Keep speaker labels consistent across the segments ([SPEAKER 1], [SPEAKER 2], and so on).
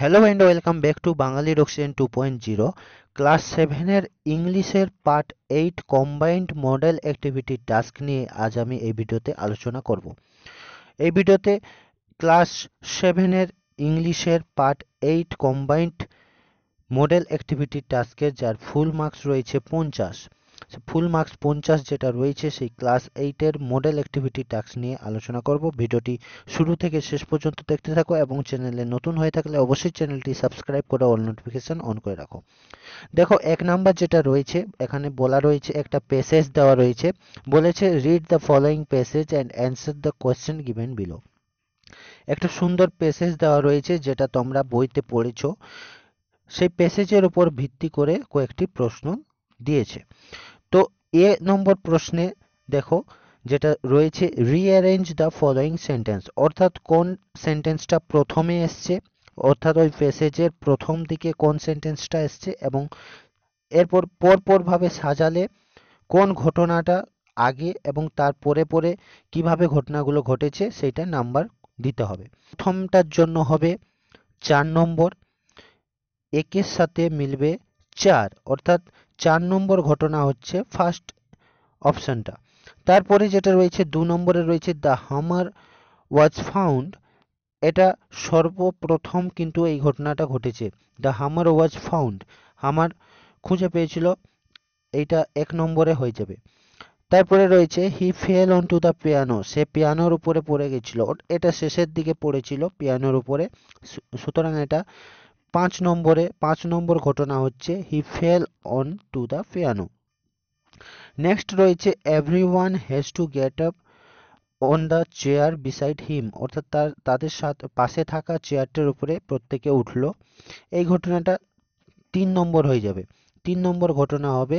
[SPEAKER 1] Hello and welcome back to বাঙালির oxygen two point zero class সেভেনের ইংলিশের part eight combined model activity task নিয়ে আজ আমি এই ভিডিওতে আলোচনা করব এই ভিডিওতে ক্লাস সেভেনের ইংলিশের part eight combined model activity টাস্কের যার ফুল মার্কস রয়েছে পঞ্চাশ ফুল মার্কস পঞ্চাশ যেটা রয়েছে সেই ক্লাস এইটের মডেল অ্যাক্টিভিটি টাস্ক নিয়ে আলোচনা করব ভিডিওটি শুরু থেকে শেষ পর্যন্ত দেখতে থাকো এবং চ্যানেলে নতুন হয়ে থাকলে অবশ্যই চ্যানেলটি সাবস্ক্রাইব করে অল নোটিফিকেশান অন করে রাখো দেখো এক নাম্বার যেটা রয়েছে এখানে বলা রয়েছে একটা প্যাসেজ দেওয়া রয়েছে বলেছে read the following passage and answer the question given below একটা সুন্দর প্যাসেজ দেওয়া রয়েছে যেটা তোমরা বইতে পড়েছো সেই প্যাসেজের উপর ভিত্তি করে কয়েকটি প্রশ্ন দিয়েছে তো এ নম্বর প্রশ্নে দেখো যেটা রয়েছে রিঅ্যারেঞ্জ দ্য ফলোয়িং সেন্টেন্স অর্থাৎ কোন সেন্টেন্সটা প্রথমে এসছে অর্থাৎ ওই প্যাসেজের প্রথম দিকে কোন সেন্টেন্সটা এসছে এবং এরপর পরপরভাবে সাজালে কোন ঘটনাটা আগে এবং তার পরে পরে কিভাবে ঘটনাগুলো ঘটেছে সেটা নাম্বার দিতে হবে প্রথমটার জন্য হবে চার নম্বর একের সাথে মিলবে চার অর্থাৎ চার নম্বর ঘটনা হচ্ছে ফার্স্ট অপশানটা তারপরে যেটা রয়েছে দু নম্বরে রয়েছে দ্য হামার ওয়াজ ফাউন্ড এটা সর্বপ্রথম কিন্তু এই ঘটনাটা ঘটেছে দ্য হামার ওয়াজ ফাউন্ড হামার খুঁজে পেয়েছিল এইটা এক নম্বরে হয়ে যাবে তারপরে রয়েছে he fell on to the piano সে পিয়ানোর উপরে পড়ে গেছিল এটা শেষের দিকে পড়েছিল পিয়ানোর উপরে সুতরাং এটা পাঁচ নম্বরে পাঁচ নম্বর ঘটনা হচ্ছে he fell on to the piano next রয়েছে every one has to get up on the chair beside him অর্থাৎ তার তাদের সাথে পাশে থাকা চেয়ারটার উপরে প্রত্যেকে উঠল এই ঘটনাটা তিন নম্বর হয়ে যাবে তিন নম্বর ঘটনা হবে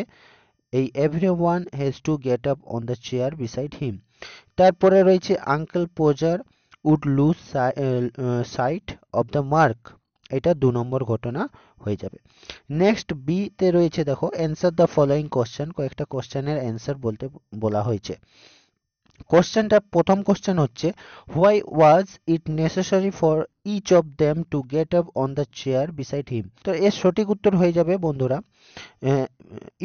[SPEAKER 1] এই every one has to get up on the chair beside him তারপরে রয়েছে uncle Podger would lose sight of the mark এটা দু নম্বর ঘটনা হয়ে যাবে নেক্সট বিতে রয়েছে দেখো অ্যান্সার দ্য ফলোয়িং কোশ্চেন কয়েকটা কোশ্চেনের অ্যান্সার বলতে বলা হয়েছে কোশ্চেনটা প্রথম কোশ্চেন হচ্ছে why was it necessary for each of them to get up on the chair beside him তো এর সঠিক উত্তর হয়ে যাবে বন্ধুরা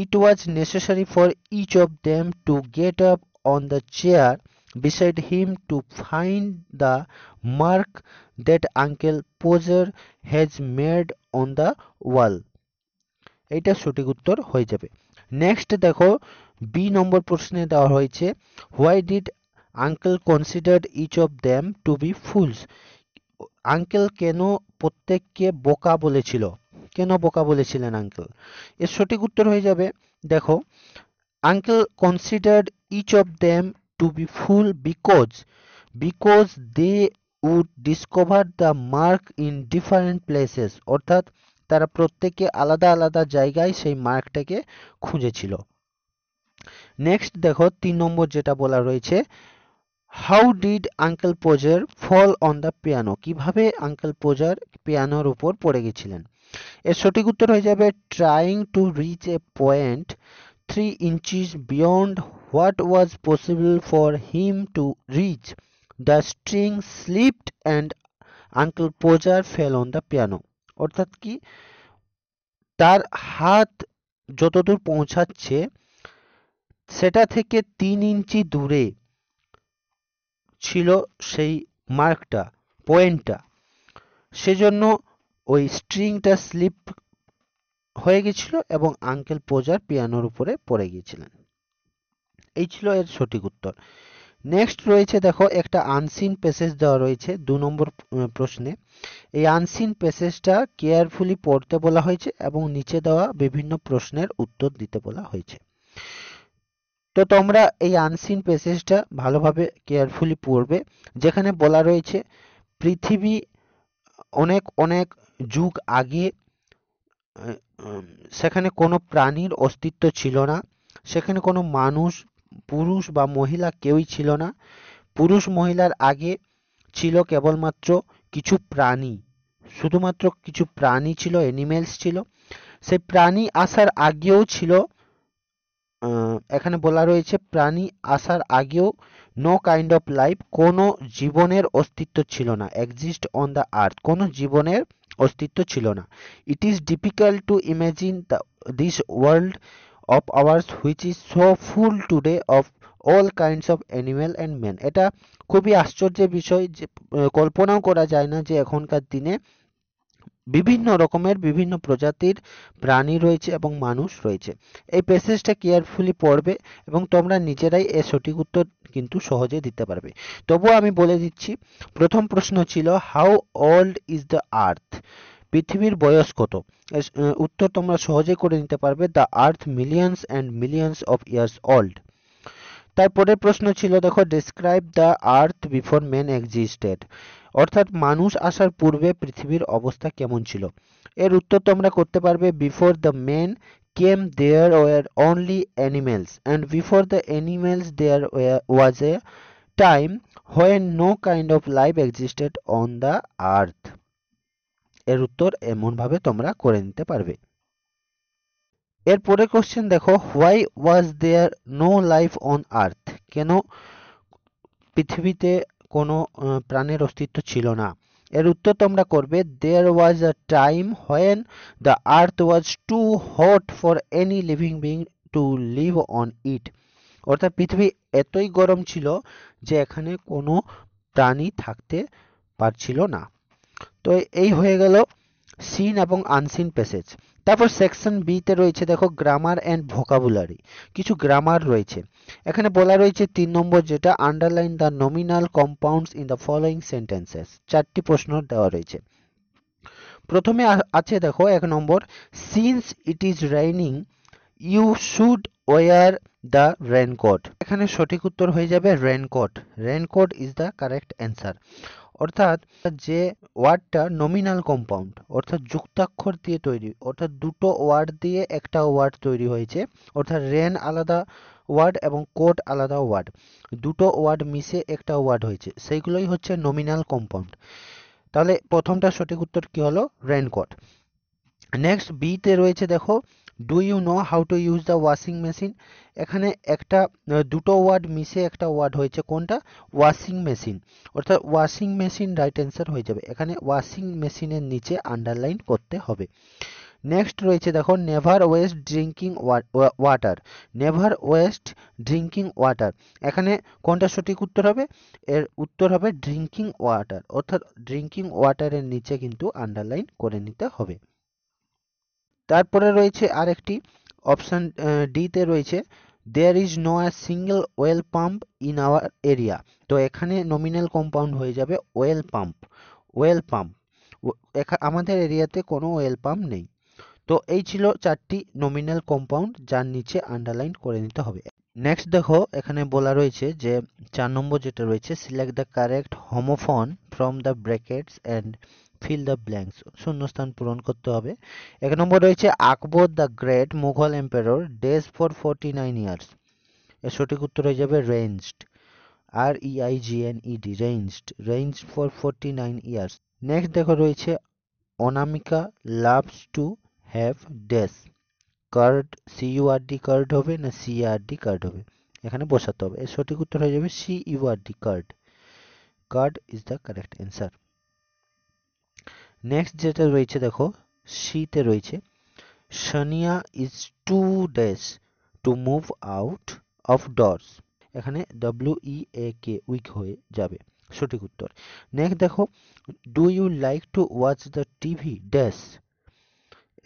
[SPEAKER 1] it was necessary for each of them to get up on the chair beside him to find the mark that uncle poser has made on the wall এটা সঠিক উত্তর হয়ে যাবে নেক্সট দেখো বি নম্বর প্রশ্নে দেওয়া হয়েছে why did uncle considered each of them to be fools uncle কেন প্রত্যেককে বোকা বলেছিল কেন বোকা বলেছিলেন আঙ্কেল এর সঠিক উত্তর হয়ে যাবে দেখো uncle considered each of them to be full because because they would discover the mark in different places অর্থাৎ তারা প্রত্যেকে আলাদা আলাদা জায়গায় সেই মার্কটাকে খুঁজেছিল নেক্সট দেখো তিন নম্বর যেটা বলা রয়েছে how did uncle Podger fall on the piano কিভাবে আঙ্কেল পোজার পিয়ানোর উপর পড়ে গেছিলেন এর সঠিক উত্তর হয়ে যাবে trying to reach a point three inches beyond what was possible for him to reach. The string slipped and uncle Podger fell on the piano অর্থাৎ কি তার হাত যতদূর পৌঁছাচ্ছে সেটা থেকে তিন ইঞ্চি দূরে ছিল সেই মার্কটা পয়েন্টটা সেজন্য ওই স্ট্রিংটা স্লিপ হয়ে গেছিল এবং আঙ্কেল পোজার পিয়ানোর উপরে পড়ে গিয়েছিলেন এই ছিল এর সঠিক উত্তর নেক্সট রয়েছে দেখো একটা আনসিন প্যাসেজ দেওয়া রয়েছে দু নম্বর প্রশ্নে এই আনসিন প্যাসেজটা কেয়ারফুলি পড়তে বলা হয়েছে এবং নিচে দেওয়া বিভিন্ন প্রশ্নের উত্তর দিতে বলা হয়েছে তো তোমরা এই আনসিন প্যাসেজটা ভালোভাবে কেয়ারফুলি পড়বে যেখানে বলা রয়েছে পৃথিবী অনেক অনেক যুগ আগে সেখানে কোনো প্রাণীর অস্তিত্ব ছিল না সেখানে কোনো মানুষ পুরুষ বা মহিলা কেউই ছিল না পুরুষ মহিলার আগে ছিল কেবলমাত্র কিছু প্রাণী শুধুমাত্র কিছু প্রাণী ছিল এনিমেলস ছিল সেই প্রাণী আসার আগেও ছিল এখানে বলা রয়েছে প্রাণী আসার আগেও নো কাইন্ড অফ লাইফ কোনো জীবনের অস্তিত্ব ছিল না এক্সিস্ট অন দ্য আর্থ কোনো জীবনের অস্তিত্ব ছিল না it is difficult to imagine the this world of ours which is so full today of all kinds of animal and man এটা খুবই আশ্চর্যের বিষয় যে কল্পনাও করা যায় না যে এখনকার দিনে বিভিন্ন রকমের বিভিন্ন প্রজাতির প্রাণী রয়েছে এবং মানুষ রয়েছে এই প্যাসেজটা কেয়ারফুলি পড়বে এবং তোমরা নিজেরাই এর সঠিক উত্তর কিন্তু সহজে দিতে পারবে তবুও আমি বলে দিচ্ছি প্রথম প্রশ্ন ছিল how old is the earth পৃথিবীর বয়স কত উত্তর তোমরা সহজে করে নিতে পারবে the earth millions and millions of years old তারপরে প্রশ্ন ছিল দেখো describe the earth before men existed অর্থাৎ মানুষ আসার পূর্বে পৃথিবীর অবস্থা কেমন ছিল এর উত্তর তোমরা করতে পারবে before the men came there were only animals and before the animals there was a time when no kind of life existed on the earth এর উত্তর এমনভাবে তোমরা করে নিতে পারবে এরপরে কোশ্চেন দেখো why was there no life on earth কেন পৃথিবীতে কোনো প্রাণের অস্তিত্ব ছিল না এর উত্তর তোমরা করবে there was a time when the earth was too hot for any living being to live on it অর্থাৎ পৃথিবী এতই গরম ছিল যে এখানে কোনো প্রাণী থাকতে পারছিল না তো এই হয়ে গেল সিন এবং আনসিন প্যাসেজ তারপর সেকশন বিতে রয়েছে দেখো গ্রামার অ্যান্ড ভোকাবুলারি কিছু গ্রামার রয়েছে এখানে বলা রয়েছে তিন নম্বর যেটা underline the nominal compounds in the following sentences চারটি প্রশ্ন দেওয়া রয়েছে প্রথমে আছে দেখো এক number since it is raining you should wear the raincoat এখানে সঠিক উত্তর হয়ে যাবে raincoat raincoat is the correct answer অর্থাৎ যে ওয়ার্ডটা নমিনাল কম্পাউন্ড অর্থাৎ যুক্তাক্ষর দিয়ে তৈরি অর্থাৎ দুটো ওয়ার্ড দিয়ে একটা ওয়ার্ড তৈরি হয়েছে অর্থাৎ রেন আলাদা ওয়ার্ড এবং কোট আলাদা ওয়ার্ড দুটো ওয়ার্ড মিশে একটা ওয়ার্ড হয়েছে সেইগুলোই হচ্ছে নমিনাল কম্পাউন্ড তাহলে প্রথমটা সঠিক উত্তর কি হলো রেনকোট নেক্সট বিতে রয়েছে দেখো do you know how to use the washing machine এখানে একটা দুটো ওয়ার্ড মিশে একটা ওয়ার্ড হয়েছে কোনটা ওয়াশিং মেশিন অর্থাৎ ওয়াশিং মেশিন রাইট অ্যান্সার হয়ে যাবে এখানে ওয়াশিং মেশিনের নিচে আন্ডারলাইন করতে হবে নেক্সট রয়েছে দেখো never waste drinking water never waste drinking water এখানে কোনটা সঠিক উত্তর হবে এর উত্তর হবে ড্রিঙ্কিং ওয়াটার অর্থাৎ ড্রিঙ্কিং ওয়াটারের নিচে কিন্তু আন্ডারলাইন করে নিতে হবে তারপরে রয়েছে আরেকটি অপশান ডিতে রয়েছে there is no a single well pump in our area তো এখানে নমিনাল কম্পাউন্ড হয়ে যাবে ওয়েল পাম্প ওয়েল পাম্প আমাদের এরিয়াতে কোনো ওয়েল পাম্প নেই তো এই ছিল চারটি নমিনাল কম্পাউন্ড যার নিচে আন্ডারলাইন করে নিতে হবে নেক্সট দেখো এখানে বলা রয়েছে যে চার নম্বর যেটা রয়েছে select the correct homophone from the brackets and fill the blanks শূন্যস্থান পূরণ করতে হবে এক নম্বর রয়েছে Akbar the great Mughal emperor days for forty nine years এর সঠিক উত্তর হয়ে যাবে reigned R E I G N E D reigned রেঞ্জ for forty nine years next দেখো রয়েছে Anamika loves to have dash card C D card হবে না সি আর ডি কার্ড হবে এখানে বসাতে হবে এর সঠিক উত্তর হয়ে যাবে C D card card is the correct answer next যেটা রয়েছে দেখো সিতে রয়েছে Sania is to dash to move out of doors এখানে ডাব্লিউ ই এ কে উইক হয়ে যাবে সঠিক উত্তর নেক্সট দেখো do you like to watch the TV dash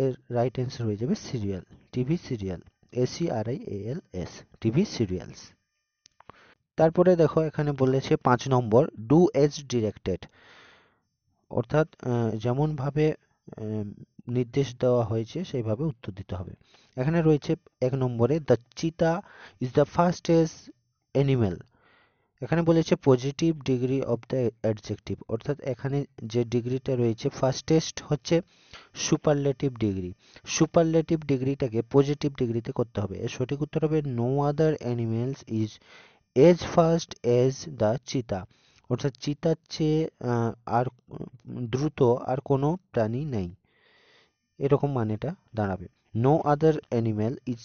[SPEAKER 1] এর রাইট অ্যান্সার হয়ে যাবে serial TV serial S E R I L S TV serials তারপরে দেখো এখানে বলেছে পাঁচ নম্বর ডু এজ ডিরেক্টেড অর্থাৎ যেমনভাবে নির্দেশ দেওয়া হয়েছে সেইভাবে উত্তর দিতে হবে এখানে রয়েছে এক নম্বরে দ্য চিতা ইজ দ্য ফার্স্টেস্ট অ্যানিমেল এখানে বলেছে positive degree of the adjective অর্থাৎ এখানে যে ডিগ্রিটা রয়েছে ফার্স্টেস্ট হচ্ছে সুপারলেটিভ ডিগ্রি সুপারলেটিভ ডিগ্রিটাকে পজিটিভ ডিগ্রিতে করতে হবে এর সঠিক উত্তর হবে no other animals is as fast as the cheetah অর্থাৎ চিতার চেয়ে আর দ্রুত আর কোনো প্রাণী নেই এরকম মানেটা দাঁড়াবে no other animal is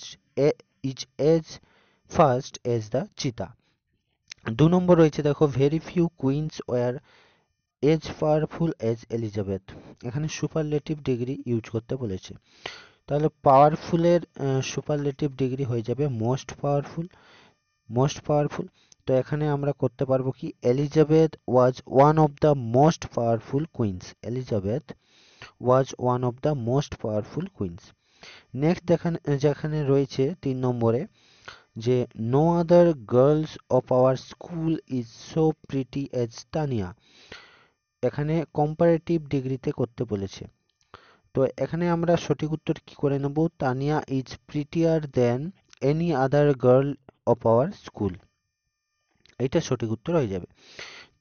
[SPEAKER 1] is as fast as the cheetah দু নম্বর রয়েছে দেখো very few queens were as powerful as Elizabeth এখানে সুপারলেটিভ ডিগ্রি ইউজ করতে বলেছে তাহলে পাওয়ারফুলের সুপারলেটিভ ডিগ্রি হয়ে যাবে মোস্ট পাওয়ারফুল মোস্ট পাওয়ারফুল তো এখানে আমরা করতে পারবো কি Elizabeth was one of the most powerful queens Elizabeth was one of the most powerful queens next দেখান যেখানে রয়েছে তিন নম্বরে যে no other girls of our school is so pretty as Tania এখানে কম্পারেটিভ ডিগ্রিতে করতে বলেছে তো এখানে আমরা সঠিক উত্তর কি করে নেব Tania is prettier than any other girl of our school এটা সঠিক উত্তর হয়ে যাবে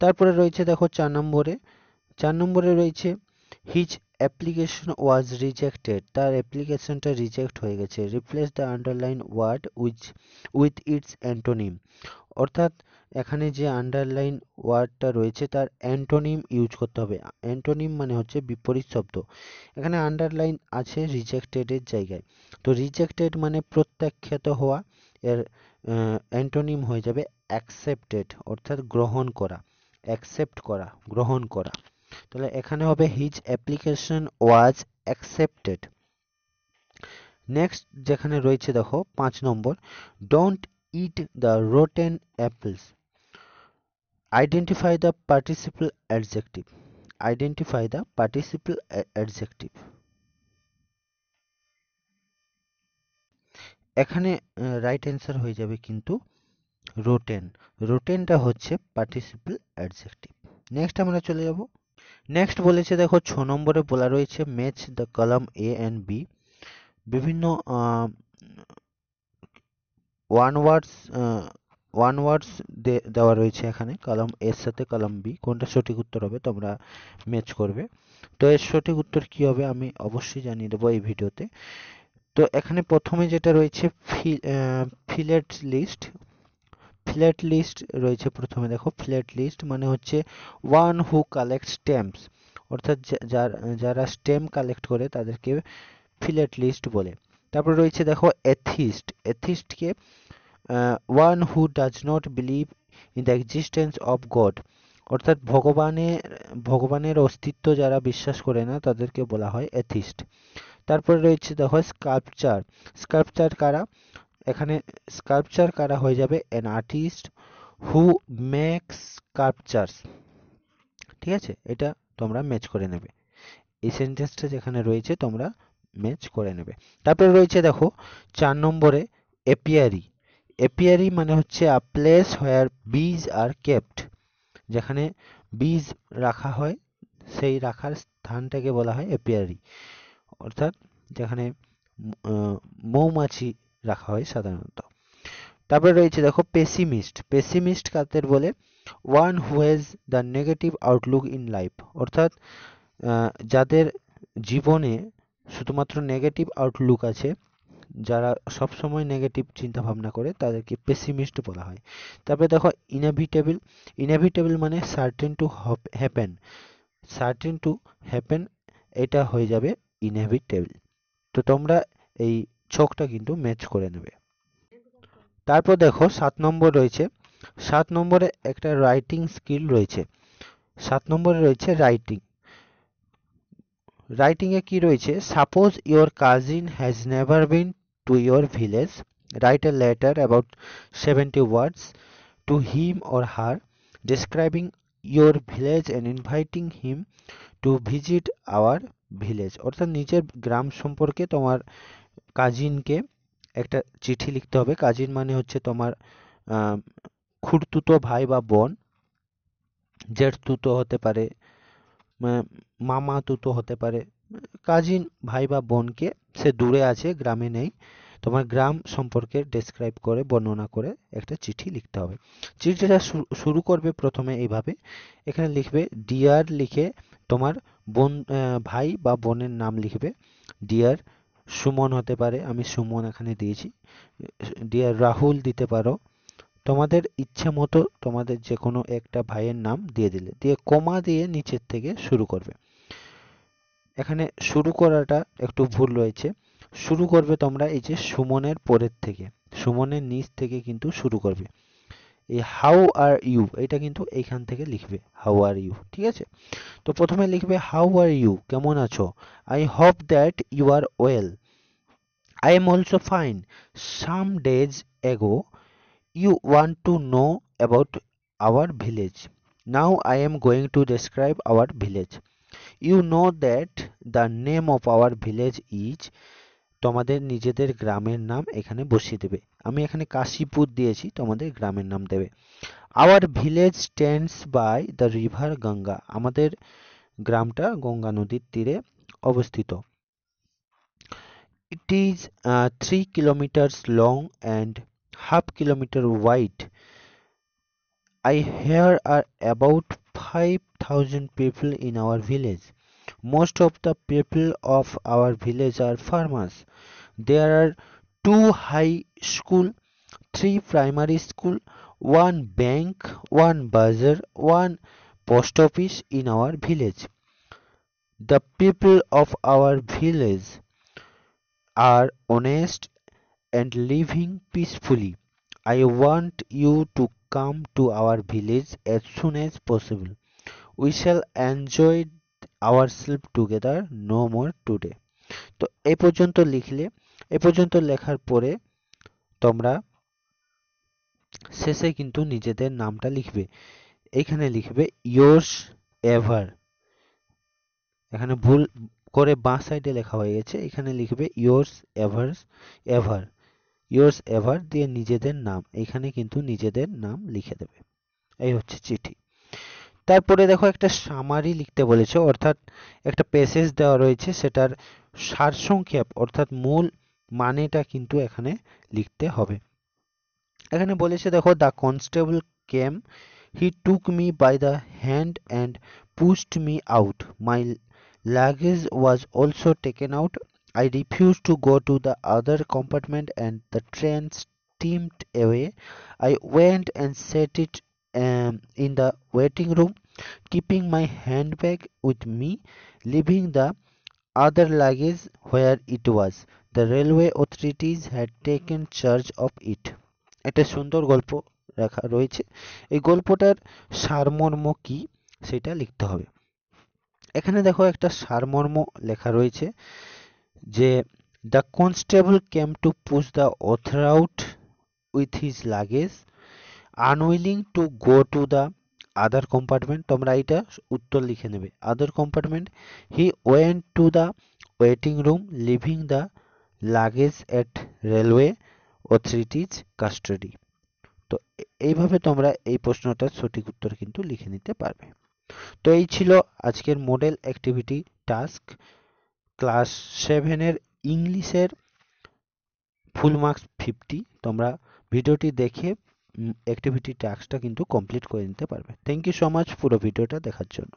[SPEAKER 1] তারপরে রয়েছে দেখো চার নম্বরে চার নম্বরে রয়েছে হিজ অ্যাপ্লিকেশন ওয়াজ রিজেক্টেড তার অ্যাপ্লিকেশনটা রিজেক্ট হয়ে গেছে replace the underline word which with its antonym অর্থাৎ এখানে যে আন্ডারলাইন ওয়ার্ডটা রয়েছে তার অ্যান্টোনিম ইউজ করতে হবে অ্যান্টোনিম মানে হচ্ছে বিপরীত শব্দ এখানে আন্ডারলাইন আছে রিজেক্টেডের জায়গায় তো রিজেক্টেড মানে প্রত্যাখ্যাত হওয়া এর অ্যান্টোনিম হয়ে যাবে অ্যাকসেপ্টেড অর্থাৎ গ্রহণ করা অ্যাকসেপ্ট করা গ্রহণ করা তাহলে এখানে হবে his application was accepted next যেখানে রয়েছে দেখো পাঁচ number don't eat the rotten apples identify the participle adjective identify the participle adjective এখানে রাইট অ্যান্সার হয়ে যাবে কিন্তু রোটেন রোটেনটা হচ্ছে পার্টিসিপল অ্যাডজেক্টিভ নেক্সট আমরা চলে যাব নেক্সট বলেছে দেখো ছ নম্বরে বলা রয়েছে match the column A and B বিভিন্ন ওয়ান ওয়ার্ডস ওয়ান ওয়ার্ডস দেওয়া রয়েছে এখানে কলাম এর সাথে কলাম বি কোনটা সঠিক উত্তর হবে তোমরা ম্যাচ করবে তো এর সঠিক উত্তর কি হবে আমি অবশ্যই জানিয়ে দেবো এই ভিডিওতে তো এখানে প্রথমে যেটা রয়েছে ফিলেট লিস্ট ফ্ল্যাট লিস্ট রয়েছে প্রথমে দেখো ফ্ল্যাট লিস্ট মানে হচ্ছে ওয়ান হু কালেক্ট স্ট্যাম্পস অর্থাৎ যারা স্ট্যাম্প কালেক্ট করে তাদেরকে ফ্ল্যাট লিস্ট বলে তারপরে রয়েছে দেখো এথিস্ট এথিস্টকে one who does not believe in the existence of God অর্থাৎ ভগবানের ভগবানের অস্তিত্ব যারা বিশ্বাস করে না তাদেরকে বলা হয় এথিস্ট তারপরে রয়েছে দেখো স্কাল্পচার স্কাল্পচার কারা এখানে স্কাল্পচার কারা হয়ে যাবে an artist who makes sculptures ঠিক আছে এটা তোমরা ম্যাচ করে নেবে এই সেন্টেন্সটা যেখানে রয়েছে তোমরা ম্যাচ করে নেবে তারপরে রয়েছে দেখো চার নম্বরে এপিয়ারি এপিয়ারি মানে হচ্ছে আ প্লেস হোয়ার বীজ আর কেপ্ট যেখানে বীজ রাখা হয় সেই রাখার স্থানটাকে বলা হয় এপিয়ারি অর্থাৎ যেখানে মৌমাছি রাখা হয় সাধারণত তারপরে রয়েছে দেখো পেসিমিস্ট পেসিমিস্ট কাদের বলে one whose the negative outlook in life অর্থাৎ যাদের জীবনে শুধুমাত্র নেগেটিভ আউটলুক আছে যারা সবসময় নেগেটিভ চিন্তা ভাবনা করে তাদেরকে পেসিমিস্ট বলা হয় তারপরে দেখো ইনএভিটেবল ইনএভিটেবল মানে certain to happen certain to happen এটা হয়ে যাবে ইনএভিটেবল তো তোমরা এই ছকটা কিন্তু ম্যাচ করে নেবে তারপর দেখো সাত নম্বর রয়েছে সাত নম্বরে একটা রাইটিং স্কিল রয়েছে সাত নম্বরে রয়েছে রাইটিং রাইটিংয়ে কি রয়েছে suppose your cousin has never been to your village write a letter about seventy words to him or her describing your village and inviting him to visit our village অর্থাৎ নিজের গ্রাম সম্পর্কে তোমার কাজিনকে একটা চিঠি লিখতে হবে কাজিন মানে হচ্ছে তোমার খুড়তুতো ভাই বা বোন জেঠতুতো হতে পারে মামা তুতো হতে পারে কাজিন ভাই বা বোনকে সে দূরে আছে গ্রামে নেই তোমার গ্রাম সম্পর্কে ডেসক্রাইব করে বর্ণনা করে একটা চিঠি লিখতে হবে চিঠিটা শুরু করবে প্রথমে এইভাবে এখানে লিখবে ডিয়ার লিখে তোমার বোন ভাই বা বোনের নাম লিখবে ডিয়ার সুমন হতে পারে আমি সুমন এখানে দিয়েছি দিয়ে রাহুল দিতে পারো তোমাদের ইচ্ছে মতো তোমাদের যে কোনো একটা ভাইয়ের নাম দিয়ে দিলে দিয়ে কমা দিয়ে নিচের থেকে শুরু করবে এখানে শুরু করাটা একটু ভুল রয়েছে শুরু করবে তোমরা এই যে সুমনের পরের থেকে সুমনের নিচ থেকে কিন্তু শুরু করবে এই হাউ আর ইউ এটা কিন্তু এইখান থেকে লিখবে হাউ আর ইউ ঠিক আছে তো প্রথমে লিখবে হাউ আর ইউ কেমন আছো I hope that you are well I am also fine. Some days ago, you want to know about our village. Now I am going to describe our village. You know that the name of our village is তোমাদের নিজেদের গ্রামের নাম এখানে বসিয়ে দেবে আমি এখানে কাশীপুর দিয়েছি তোমাদের গ্রামের নাম দেবে our village stands by the river Ganga আমাদের গ্রামটা গঙ্গা নদীর তীরে অবস্থিত It is uh, 3 kilometers long and half kilometer wide. I hear are uh, about 5000 people in our village. Most of the people of our village are farmers. There are two high school, three primary school, one bank, one bazaar, one post office in our village. The people of our village are honest and living peacefully I want you to come to our village as soon as possible we shall enjoy our self together no more today তো এ পর্যন্ত লিখলে এ পর্যন্ত লেখার পরে তোমরা শেষে কিন্তু নিজেদের নামটা লিখবে এখানে লিখবে ইয়োর্স এভার এখানে ভুল করে বাঁ সাইডে লেখা হয়ে গেছে এখানে লিখবে yours ever ever yours ever দিয়ে নিজেদের নাম এখানে কিন্তু নিজেদের নাম লিখে দেবে এই হচ্ছে চিঠি তারপরে দেখো একটা সামারি লিখতে বলেছে অর্থাৎ একটা প্যাসেজ দেওয়া রয়েছে সেটার সারসংক্ষেপ অর্থাৎ মূল মানেটা কিন্তু এখানে লিখতে হবে এখানে বলেছে দেখো the constable came he took me by the hand and pushed me out my Luggage was also taken out. I refused to go to the other compartment and the train steamed away. I went and set it um, in the waiting room, keeping my handbag with me, leaving the other luggage where it was. The railway authorities had taken charge of it. এটা সুন্দর গল্প রাখা রয়েছে এই গল্পটার সারমর্ম কি সেটা লিখতে হবে এখানে দেখো একটা সারমর্ম লেখা রয়েছে যে the constable came to push the author out with his luggage unwilling to go to the other compartment তোমরা এটা উত্তর লিখে নেবে other compartment he went to the waiting room leaving the luggage at railway authorities custody তো এইভাবে তোমরা এই প্রশ্নটার সঠিক উত্তর কিন্তু লিখে নিতে পারবে তো এই ছিল আজকের মডেল অ্যাক্টিভিটি টাস্ক ক্লাস সেভেনের ইংলিশের ফুল মার্কস ফিফটি তোমরা ভিডিওটি দেখে অ্যাক্টিভিটি টাস্কটা কিন্তু কমপ্লিট করে নিতে পারবে থ্যাংক ইউ সো মাচ পুরো ভিডিওটা দেখার জন্য